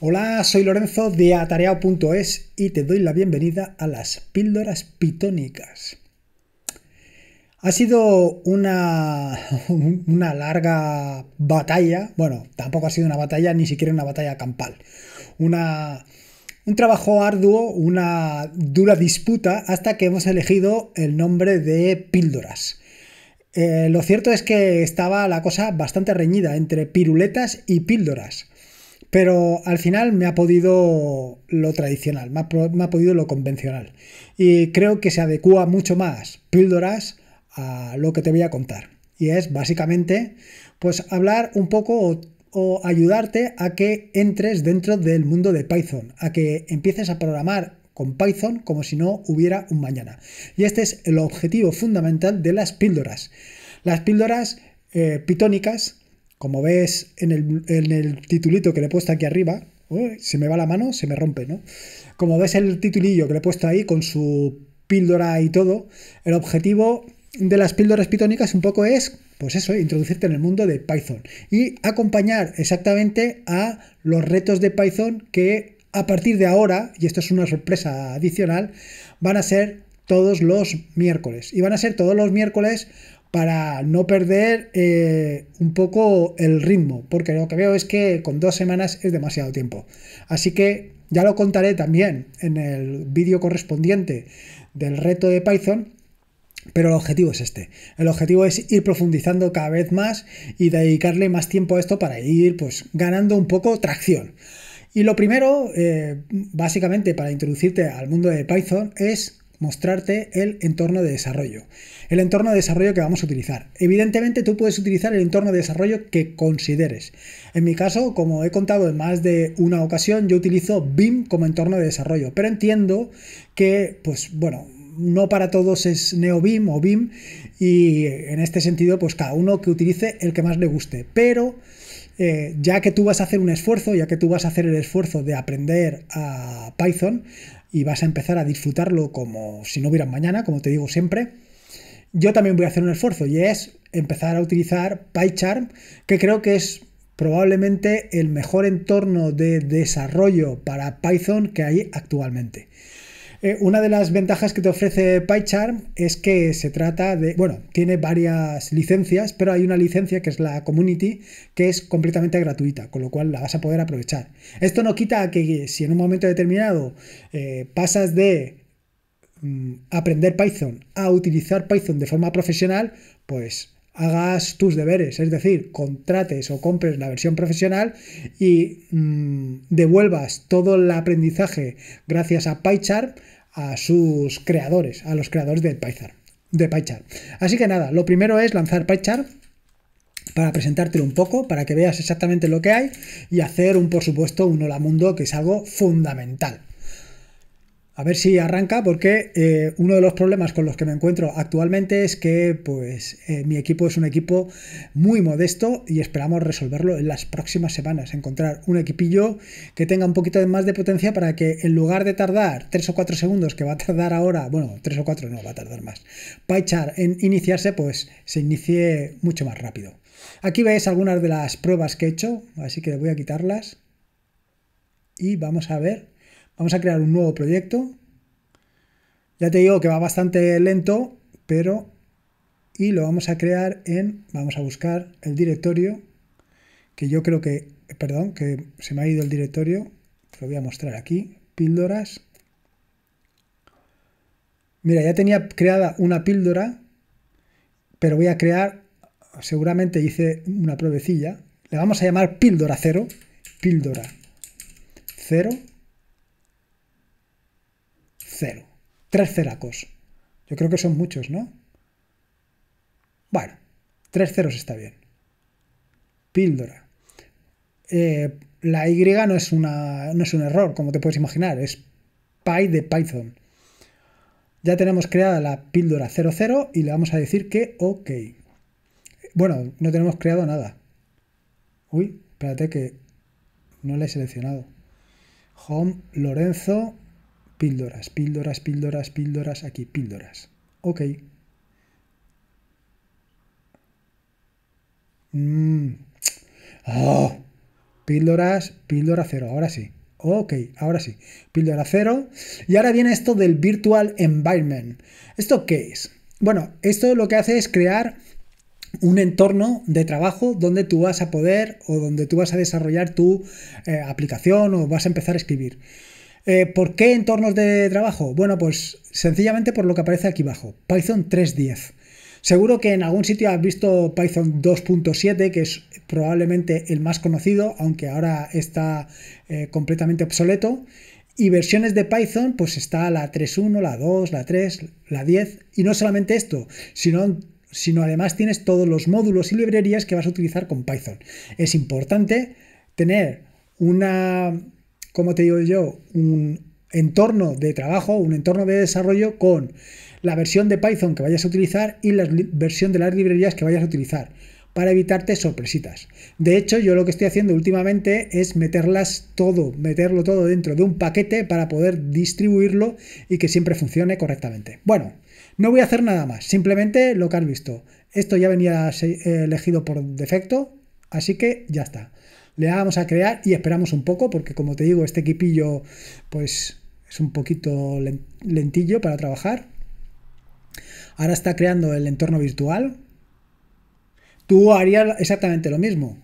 Hola, soy Lorenzo de atareado.es y te doy la bienvenida a las píldoras pitónicas. Ha sido una, larga batalla, bueno, tampoco ha sido una batalla, ni siquiera una batalla campal. un trabajo arduo, una dura disputa, hasta que hemos elegido el nombre de píldoras. Eh, lo cierto es que estaba la cosa bastante reñida entre piruletas y píldoras. Pero al final me ha podido lo tradicional, me ha, podido lo convencional. Y creo que se adecua mucho más píldoras a lo que te voy a contar. Y es básicamente pues hablar un poco o, ayudarte a que entres dentro del mundo de Python, a que empieces a programar con Python como si no hubiera un mañana. Y este es el objetivo fundamental de las píldoras. Las píldoras eh, pitónicas como ves en el, titulito que le he puesto aquí arriba, se me va la mano, se me rompe, ¿no? Como ves el titulillo que le he puesto ahí con su píldora y todo, el objetivo de las píldoras pitónicas un poco es, pues eso, introducirte en el mundo de Python y acompañar exactamente a los retos de Python que a partir de ahora, y esto es una sorpresa adicional, van a ser todos los miércoles. Y van a ser todos los miércoles para no perder eh, un poco el ritmo, porque lo que veo es que con dos semanas es demasiado tiempo. Así que ya lo contaré también en el vídeo correspondiente del reto de Python, pero el objetivo es este. El objetivo es ir profundizando cada vez más y dedicarle más tiempo a esto para ir pues ganando un poco tracción. Y lo primero, eh, básicamente para introducirte al mundo de Python, es mostrarte el entorno de desarrollo, el entorno de desarrollo que vamos a utilizar. Evidentemente tú puedes utilizar el entorno de desarrollo que consideres. En mi caso, como he contado en más de una ocasión, yo utilizo BIM como entorno de desarrollo, pero entiendo que, pues bueno, no para todos es NeoBIM o BIM y en este sentido, pues cada uno que utilice el que más le guste, pero... Eh, ya que tú vas a hacer un esfuerzo, ya que tú vas a hacer el esfuerzo de aprender a Python, y vas a empezar a disfrutarlo como si no hubiera mañana, como te digo siempre. Yo también voy a hacer un esfuerzo y es empezar a utilizar PyCharm, que creo que es probablemente el mejor entorno de desarrollo para Python que hay actualmente. Eh, una de las ventajas que te ofrece PyCharm es que se trata de, bueno, tiene varias licencias, pero hay una licencia que es la Community, que es completamente gratuita, con lo cual la vas a poder aprovechar. Esto no quita que si en un momento determinado eh, pasas de mm, aprender Python a utilizar Python de forma profesional, pues hagas tus deberes, es decir, contrates o compres la versión profesional y mm, devuelvas todo el aprendizaje gracias a PyCharm a sus creadores, a los creadores de PyCharm. De Así que nada, lo primero es lanzar PyCharm para presentártelo un poco, para que veas exactamente lo que hay y hacer un, por supuesto, un hola mundo que es algo fundamental. A ver si arranca, porque eh, uno de los problemas con los que me encuentro actualmente es que pues, eh, mi equipo es un equipo muy modesto y esperamos resolverlo en las próximas semanas. Encontrar un equipillo que tenga un poquito más de potencia para que en lugar de tardar 3 o 4 segundos que va a tardar ahora, bueno, 3 o 4 no, va a tardar más, echar en iniciarse, pues se inicie mucho más rápido. Aquí veis algunas de las pruebas que he hecho, así que voy a quitarlas y vamos a ver Vamos a crear un nuevo proyecto. Ya te digo que va bastante lento, pero... Y lo vamos a crear en... Vamos a buscar el directorio, que yo creo que... Perdón, que se me ha ido el directorio. Te lo voy a mostrar aquí. Píldoras. Mira, ya tenía creada una píldora, pero voy a crear... Seguramente hice una provecilla. Le vamos a llamar píldora cero, Píldora 0 cero. Tres ceracos. Yo creo que son muchos, ¿no? Bueno, tres ceros está bien. Píldora. Eh, la Y no es, una, no es un error, como te puedes imaginar, es Py de Python. Ya tenemos creada la píldora 00 y le vamos a decir que OK. Bueno, no tenemos creado nada. Uy, espérate que no le he seleccionado. Home Lorenzo píldoras, píldoras, píldoras, píldoras, aquí, píldoras. Ok. Mm. Oh. Píldoras, píldora cero, ahora sí. Ok, ahora sí. Píldora cero. Y ahora viene esto del Virtual Environment. ¿Esto qué es? Bueno, esto lo que hace es crear un entorno de trabajo donde tú vas a poder o donde tú vas a desarrollar tu eh, aplicación o vas a empezar a escribir. Eh, ¿Por qué entornos de trabajo? Bueno, pues sencillamente por lo que aparece aquí abajo, Python 3.10. Seguro que en algún sitio has visto Python 2.7, que es probablemente el más conocido, aunque ahora está eh, completamente obsoleto. Y versiones de Python, pues está la 3.1, la 2, la 3, la 10. Y no solamente esto, sino, sino además tienes todos los módulos y librerías que vas a utilizar con Python. Es importante tener una como te digo yo, un entorno de trabajo, un entorno de desarrollo con la versión de Python que vayas a utilizar y la versión de las librerías que vayas a utilizar para evitarte sorpresitas. De hecho, yo lo que estoy haciendo últimamente es meterlas todo, meterlo todo dentro de un paquete para poder distribuirlo y que siempre funcione correctamente. Bueno, no voy a hacer nada más, simplemente lo que has visto. Esto ya venía eh, elegido por defecto, así que ya está le vamos a crear y esperamos un poco, porque como te digo, este equipillo pues es un poquito lentillo para trabajar. Ahora está creando el entorno virtual. Tú harías exactamente lo mismo.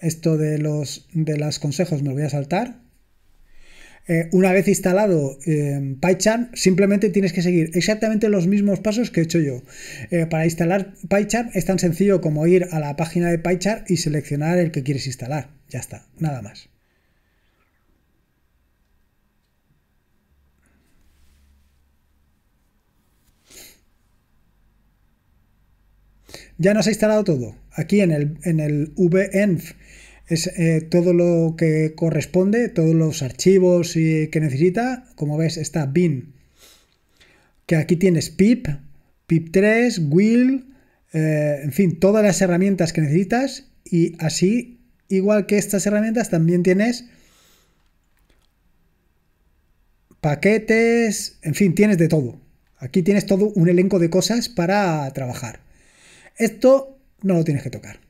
Esto de los de los consejos me lo voy a saltar. Eh, una vez instalado em, PyCharm, simplemente tienes que seguir exactamente los mismos pasos que he hecho yo. Eh, para instalar PyCharm es tan sencillo como ir a la página de PyCharm y seleccionar el que quieres instalar. Ya está, nada más. Ya nos ha instalado todo. Aquí en el, en el VENV e es eh, todo lo que corresponde, todos los archivos que necesita. Como ves, está bin, que aquí tienes pip, pip3, will, eh, en fin, todas las herramientas que necesitas. Y así, igual que estas herramientas, también tienes paquetes, en fin, tienes de todo. Aquí tienes todo un elenco de cosas para trabajar. Esto no lo tienes que tocar.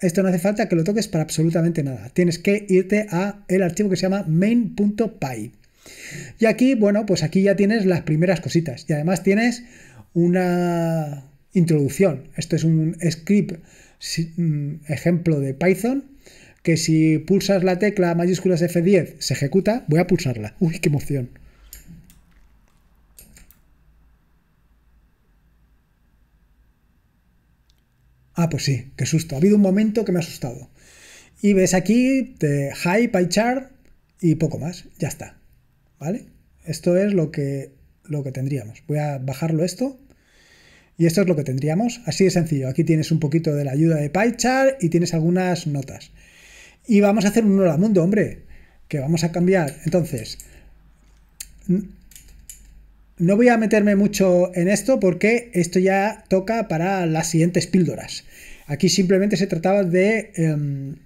Esto no hace falta que lo toques para absolutamente nada. Tienes que irte a el archivo que se llama main.py. Y aquí, bueno, pues aquí ya tienes las primeras cositas. Y además tienes una introducción. Esto es un script mm, ejemplo de Python que si pulsas la tecla mayúsculas F10 se ejecuta. Voy a pulsarla. Uy, qué emoción. Ah, pues sí, qué susto. Ha habido un momento que me ha asustado. Y ves aquí de high pie y poco más. Ya está. ¿Vale? Esto es lo que, lo que tendríamos. Voy a bajarlo esto. Y esto es lo que tendríamos. Así de sencillo. Aquí tienes un poquito de la ayuda de PyChar y tienes algunas notas. Y vamos a hacer un hola mundo, hombre. Que vamos a cambiar. Entonces, no voy a meterme mucho en esto porque esto ya toca para las siguientes píldoras. Aquí simplemente se trataba de... Em,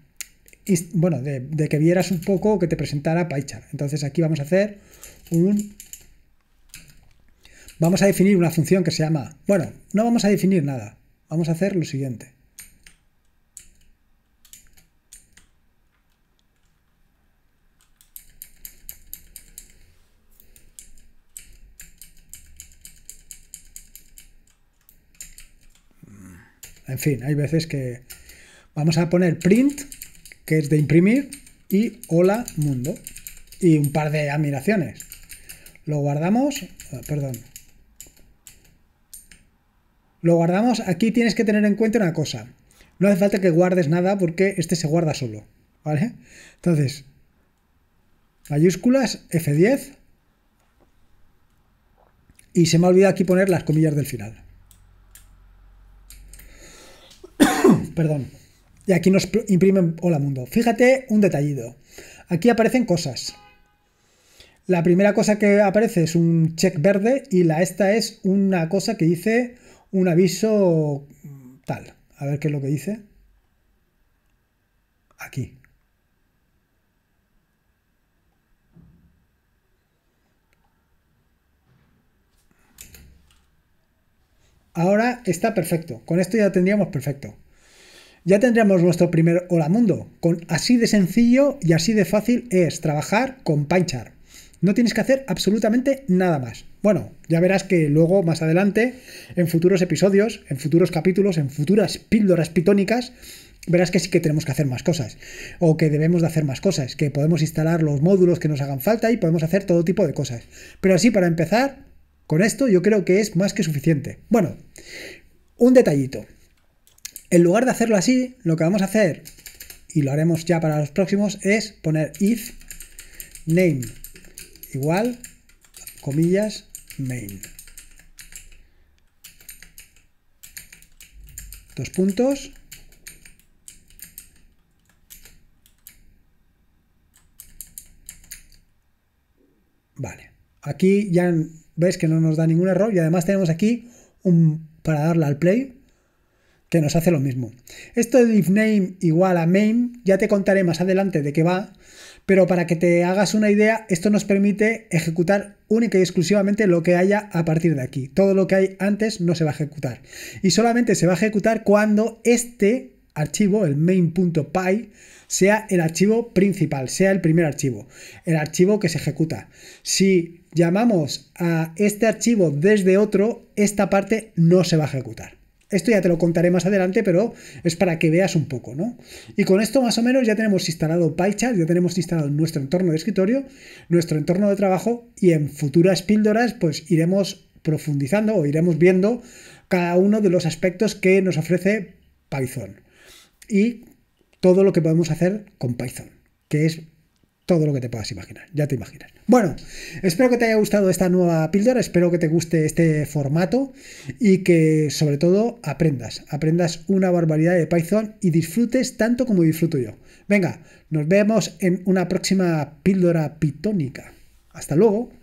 bueno, de, que vieras un poco que te presentara PyChart. Entonces aquí vamos a hacer un... Vamos a definir una función que se llama... Bueno, no vamos a definir nada. Vamos a hacer lo siguiente. En fin, hay veces que vamos a poner print, que es de imprimir, y hola mundo. Y un par de admiraciones. Lo guardamos, ah, perdón. Lo guardamos, aquí tienes que tener en cuenta una cosa. No hace falta que guardes nada porque este se guarda solo, ¿vale? Entonces, mayúsculas, F10. Y se me ha olvidado aquí poner las comillas del final. Perdón. Y aquí nos imprimen Hola Mundo. Fíjate un detallido Aquí aparecen cosas. La primera cosa que aparece es un check verde y la esta es una cosa que dice un aviso tal. A ver qué es lo que dice. Aquí. Ahora está perfecto. Con esto ya tendríamos perfecto ya tendremos nuestro primer hola mundo. Con así de sencillo y así de fácil es trabajar con Panchar. No tienes que hacer absolutamente nada más. Bueno, ya verás que luego, más adelante, en futuros episodios, en futuros capítulos, en futuras píldoras pitónicas, verás que sí que tenemos que hacer más cosas, o que debemos de hacer más cosas, que podemos instalar los módulos que nos hagan falta y podemos hacer todo tipo de cosas. Pero así, para empezar, con esto yo creo que es más que suficiente. Bueno, un detallito. En lugar de hacerlo así, lo que vamos a hacer, y lo haremos ya para los próximos, es poner if name igual, comillas, main. Dos puntos. Vale. Aquí ya veis que no nos da ningún error y además tenemos aquí un para darle al play que nos hace lo mismo. Esto de if name igual a main, ya te contaré más adelante de qué va, pero para que te hagas una idea, esto nos permite ejecutar única y exclusivamente lo que haya a partir de aquí. Todo lo que hay antes no se va a ejecutar. Y solamente se va a ejecutar cuando este archivo, el main.py, sea el archivo principal, sea el primer archivo, el archivo que se ejecuta. Si llamamos a este archivo desde otro, esta parte no se va a ejecutar. Esto ya te lo contaré más adelante, pero es para que veas un poco, ¿no? Y con esto más o menos ya tenemos instalado PyChat, ya tenemos instalado nuestro entorno de escritorio, nuestro entorno de trabajo y en futuras píldoras pues iremos profundizando o iremos viendo cada uno de los aspectos que nos ofrece Python y todo lo que podemos hacer con Python, que es todo lo que te puedas imaginar, ya te imaginas. Bueno, espero que te haya gustado esta nueva píldora, espero que te guste este formato y que sobre todo aprendas, aprendas una barbaridad de Python y disfrutes tanto como disfruto yo. Venga, nos vemos en una próxima píldora pitónica. Hasta luego.